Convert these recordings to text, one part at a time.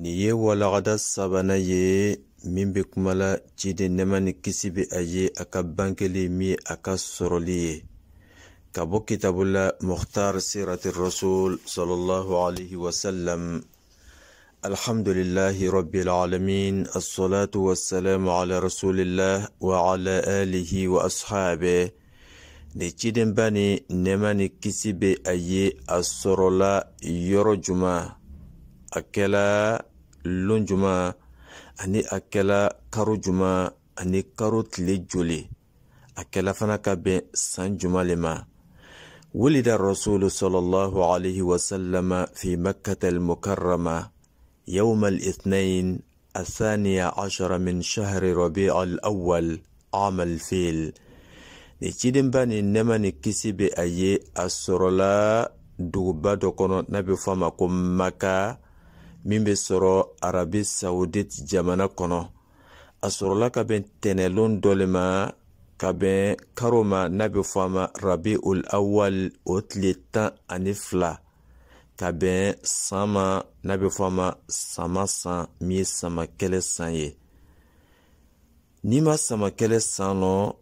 nin ye walagada sabanan ye min bɛ kuma la ciden nɛma ni kisi bɛ a ye a ka bankeli min ye a ka sɔrɔli ye ka bɔ kitabu la mukhtar sirati rasul sallallahu alaihi wasallam الحمد لله رب العالمين الصلاة والسلام على رسول الله وعلى آله وأصحابه nin cidenba ni nɛma ni kisi bɛ a ye a sɔrɔla yɔrɔ juman a kɛla loon juman ani a kɛla karo juman ani karo tile joli a kɛla fana ka bɛn san juman le ma ولد الرسول صلى الله عليه وسلم في مكة المكرمة يوم الاثنين الثاني عشر من شهر ربيع الأول عام الفيل نتيجن باني نما نكسي بأي أسرلا دوبا دوكونا نبي فما مكة min be sɔrɔ arabi saudite jamana kɔnɔ a sɔrɔla ka bɛn tɛnɛlon dɔ le ma ka bɛn karo ma n'a be fɔ a rabi ul awal o tile tan ani fila ka bɛn san ma n'a be fɔ a sama san min ye samakɛlɛ san ye n'i ma samakɛlɛ san wa huwa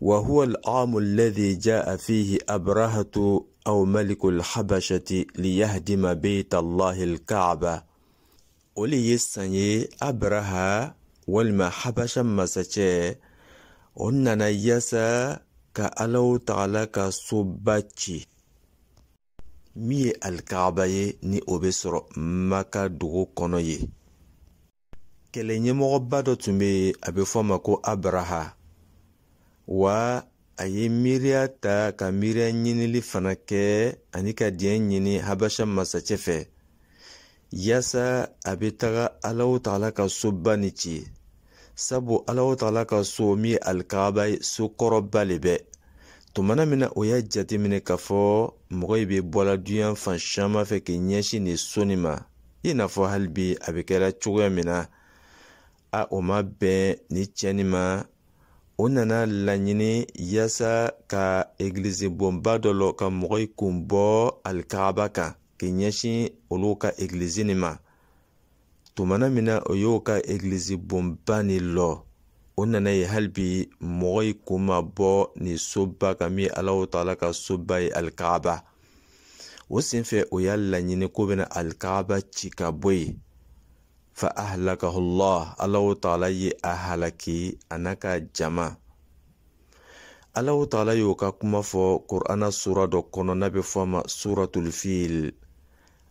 وهو العام الذي جاء فيه أبرهة أو ملك الحبشة ليهدم بيت الله الكعبة o le ye san ye abraha walima habasha masacɛ o nana yaasa ka alaw tagala ka soba ci min ye alikaba ye ni o bɛ sɔrɔ maka dugu kɔnɔ ye kɛlɛ ɲɛmɔgɔba dɔ tun bɛ yen a bɛ fɔ a ma ko abraha wa a ye miiriya ta ka miiriya ɲinili fana kɛ ani ka diɲɛ ɲini habasha masacɛ fɛ yaasa a bɛ taga ala o tagala ka soba ni ci sabu ala o tagala ka so min ye alikaaba ye so kɔrɔba le bɛ tumana min na o y'a jateminɛ k'a fɔ mɔgɔ in bɛ bɔla duyan fan caman fɛ k'i ɲɛsin nin so nin ma i n'a fɔ hali bi a bɛ kɛra cogoya min na a o ma bɛn nin tiɲɛni ma o nana laɲini yaasa ka egilizi bonba dɔ lɔ ka mɔgɔ in kun bɔ alikaaba kan k'i ɲɛsin olu ka egilizi nin ma tumana min na o y'o ka egilizi bonba ni lɔ o nana ye halibi mɔgɔ yi e kun ma bɔ nin soba ka min alahu taala ka soba ye alikaaba o sen fɛ o y'a laɲini ko bena alikaaba ci ka bɔ yen fa ahlakahu llah alahu taala ye a halaki a n'a ka jama alahu taala y'o ka kuma fɔ kur'ana sura dɔ kɔnɔ n'a bɛ fɔ a ma suratul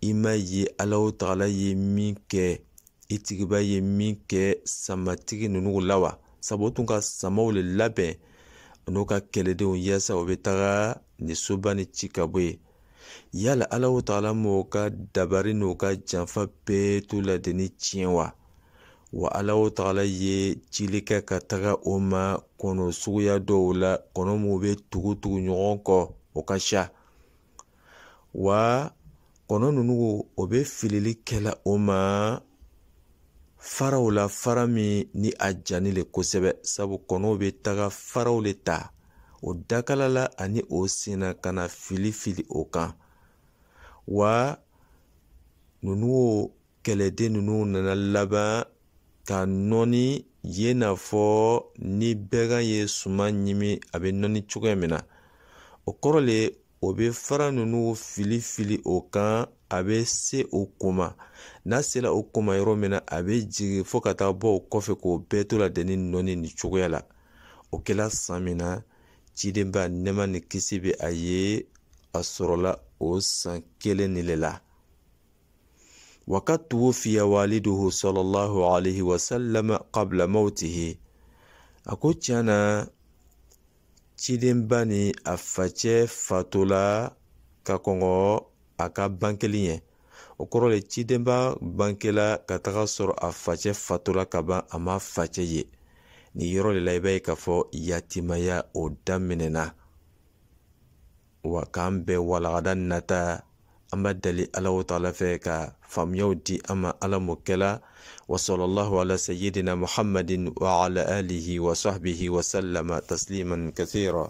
i ma ye alaw tagala ye min kɛ i tigiba ye min kɛ samatigi ninnu la wa sabu o tun ka samaw le labɛn n'u ka kɛlɛdenw yaasa u bɛ taga nin soba ni ci ka bɔ yen yala alaw tagala m'o ka dabari n'o ka janfa bɛɛ to ladeni tiɲɛ wa wa alaw tagala ye cili kɛ ka taga o ma kɔnɔ suguya dɔw la kɔnɔ minnu bɛ tugu tugu ɲɔgɔn kɔ o ka ca wa kɔnɔ ninnu o bɛ filili kɛla o ma faraw la fara min ni a jani le kosɛbɛ sabu kɔnɔw bɛ taga faraw le ta o dakala la ani o senna ka na fili fili o kan wa ninnu o kɛlɛden ninnu nana laban ka nɔɔni ye n'a fɔ ni bɛɛ ka ye suman ɲimi a bɛ nɔɔni cogoya min na o kɔrɔ le o bɛ fara ninnu fili fili o kan a bɛ se o ko ma n'a sera o ko ma yɔrɔ min na a bɛ jigin fo ka taa bɔ o kɔfɛ k'o bɛɛ to ladenni nɔni nin cogoya la o kɛla san min na cidenba nɛma ni kisi bɛ a ye a sɔrɔla o san kelen de la wakati tuwufiya waliduhu sɔlɔlahu alaihi wasalama kabila mawtihi a ko cidenba ni a facɛ fatola ka kɔngɔ a ka bankeli ɲɛ o kɔrɔ le cidenba bankela ka taga sɔrɔ a facɛ fatola ka ban a ma facɛ ye nin yɔrɔ le la i b'a ye k'a fɔ yatimaya o daminɛna wa k'an bɛɛ walagada nata an b'a dali ala wa taala fɛ ka faamuyaw di an ma ala m'o kɛla wa sɔlɔlahu ala sayidina muhammadin wa ala alihi wa sahbihi wa sallama tasliman kathira